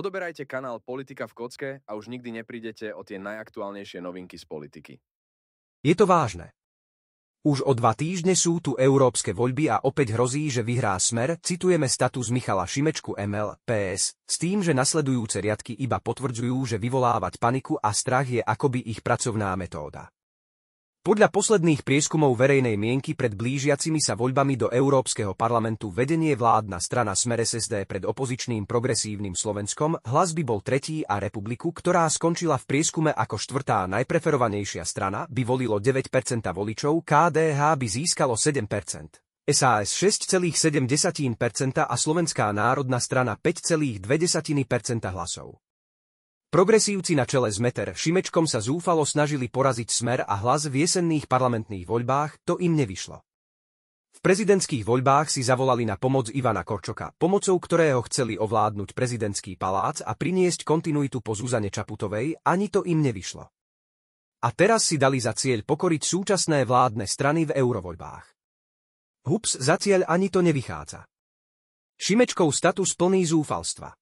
Odoberajte kanál Politika v kocke a už nikdy neprídete o tie najaktuálnejšie novinky z politiky. Je to vážne. Už o dva týždne sú tu európske voľby a opäť hrozí, že vyhrá smer, citujeme status Michala Šimečku ML, PS, s tým, že nasledujúce riadky iba potvrdzujú, že vyvolávať paniku a strach je akoby ich pracovná metóda. Podľa posledných prieskumov verejnej mienky pred blížiacimi sa voľbami do Európskeho parlamentu vedenie vládna strana Smer SSD pred opozičným progresívnym Slovenskom hlas by bol tretí a republiku, ktorá skončila v prieskume ako štvrtá najpreferovanejšia strana, by volilo 9% voličov, KDH by získalo 7%. SAS 6,7% a Slovenská národná strana 5,2% hlasov. Progresívci na čele s Meter Šimečkom sa zúfalo snažili poraziť smer a hlas v jesenných parlamentných voľbách, to im nevyšlo. V prezidentských voľbách si zavolali na pomoc Ivana Korčoka, pomocou ktorého chceli ovládnuť prezidentský palác a priniesť kontinuitu po Zuzane Čaputovej, ani to im nevyšlo. A teraz si dali za cieľ pokoriť súčasné vládne strany v eurovoľbách. Hubs za cieľ ani to nevychádza. Šimečkov status plný zúfalstva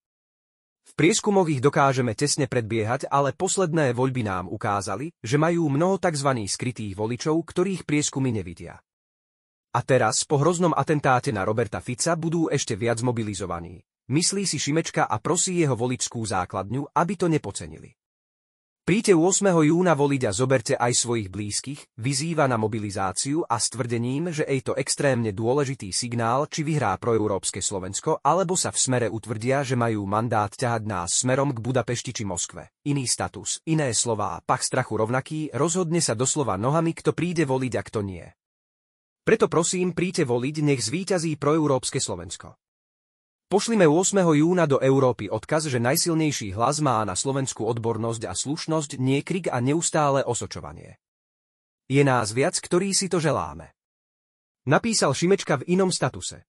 prieskumoch ich dokážeme tesne predbiehať, ale posledné voľby nám ukázali, že majú mnoho tzv. skrytých voličov, ktorých prieskumy nevidia. A teraz po hroznom atentáte na Roberta Fica budú ešte viac mobilizovaní. Myslí si Šimečka a prosí jeho voličskú základňu, aby to nepocenili. Príďte 8. júna voliť a zoberte aj svojich blízkych, vyzýva na mobilizáciu a stvrdením, že je to extrémne dôležitý signál, či vyhrá proeurópske Slovensko, alebo sa v smere utvrdia, že majú mandát ťahať nás smerom k Budapešti či Moskve. Iný status, iné slová, pach strachu rovnaký, rozhodne sa doslova nohami, kto príde voliť a kto nie. Preto prosím, príďte voliť, nech zvíťazí proeurópske Slovensko. Pošlime 8. júna do Európy odkaz, že najsilnejší hlas má na Slovensku odbornosť a slušnosť, nie krik a neustále osočovanie. Je nás viac, ktorí si to želáme. Napísal Šimečka v inom statuse.